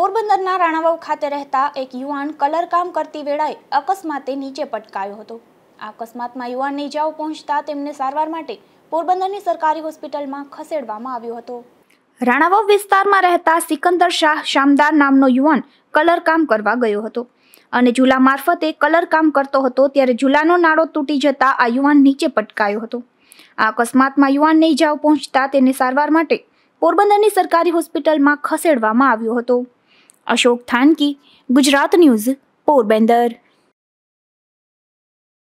પોરબંદરના રાણાવાવ ખાતે રહેતા એક યુવાન કલરકામ કરતી વેળાએ અકસ્માતે નીચે પટકાયો હતો આ અકસ્માતમાં યુવાનને ઇજાઓ પહોંચતા તેમને સારવાર માટે પોરબંદરની સરકારી હોસ્પિટલમાં ખસેડવામાં આવ્યો હતો રાણાવાવ વિસ્તારમાં રહેતા સિકંદર શાહ શામદાર નામનો યુવાન કલરકામ કરવા ગયો હતો અને ઝૂલા મારફતે કલરકામ કરતો હતો ત્યારે ઝૂલાનો નાળો તૂટી જતા આ યુવાન નીચે પટકાયો હતો આ અકસ્માતમાં યુવાનને ઇજાઓ પહોંચતા તેને સારવાર માટે પોરબંદરની સરકારી હોસ્પિટલમાં ખસેડવામાં આવ્યો હતો अशोक थान की गुजरात न्यूज़ पोरबंदर